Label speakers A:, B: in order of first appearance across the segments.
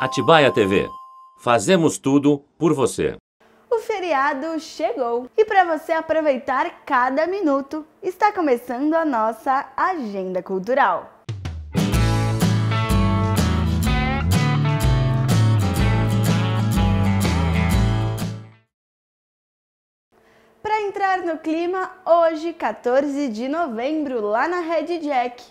A: Atibaia TV. Fazemos tudo por você. O feriado chegou e para você aproveitar cada minuto, está começando a nossa agenda cultural. Para entrar no clima, hoje, 14 de novembro, lá na Red Jack,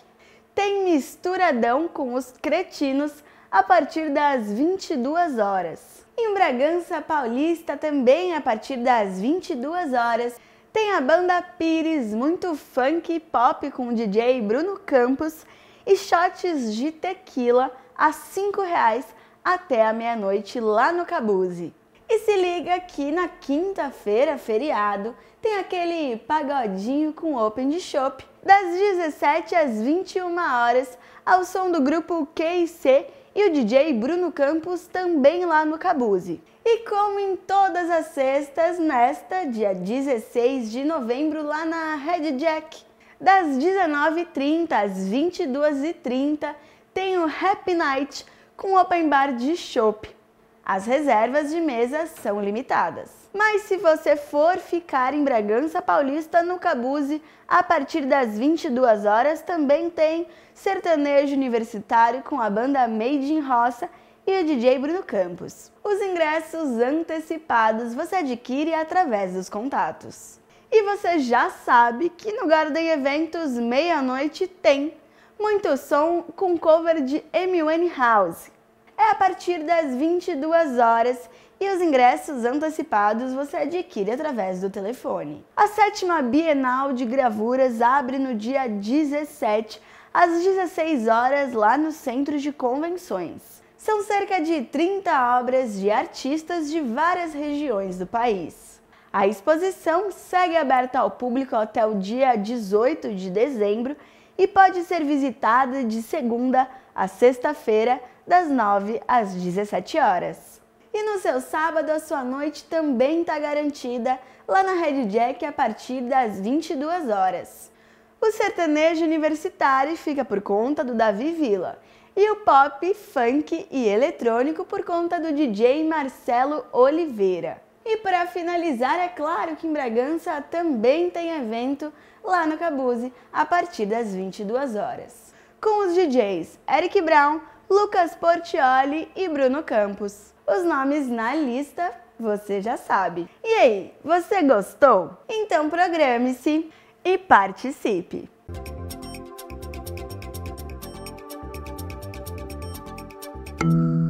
A: tem misturadão com os cretinos a partir das 22 horas. Em Bragança Paulista, também a partir das 22 horas, tem a banda Pires, muito funk e pop com o DJ Bruno Campos e shots de tequila a R$ 5,00 até a meia-noite lá no Cabuzi. E se liga que na quinta-feira, feriado, tem aquele pagodinho com open de shop das 17 às 21 horas ao som do grupo QC e o DJ Bruno Campos também lá no Cabuze. E como em todas as sextas, nesta, dia 16 de novembro, lá na Red Jack, das 19h30 às 22h30, tem o Happy Night com open bar de chopp. As reservas de mesa são limitadas. Mas se você for ficar em Bragança Paulista, no Cabuse, a partir das 22 horas também tem sertanejo universitário com a banda Made in Roça e o DJ Bruno Campos. Os ingressos antecipados você adquire através dos contatos. E você já sabe que no Garden Eventos, meia-noite, tem muito som com cover de MUN House, é a partir das 22 horas e os ingressos antecipados você adquire através do telefone. A sétima Bienal de Gravuras abre no dia 17, às 16 horas, lá no Centro de Convenções. São cerca de 30 obras de artistas de várias regiões do país. A exposição segue aberta ao público até o dia 18 de dezembro e pode ser visitada de segunda a sexta-feira, das 9 às 17 horas. E no seu sábado, a sua noite também está garantida lá na Red Jack a partir das 22 horas. O sertanejo universitário fica por conta do Davi Villa e o pop, funk e eletrônico por conta do DJ Marcelo Oliveira. E para finalizar, é claro que em Bragança também tem evento lá no Cabuse a partir das 22 horas. Com os DJs Eric Brown, Lucas Portioli e Bruno Campos. Os nomes na lista você já sabe. E aí, você gostou? Então programe-se e participe! Música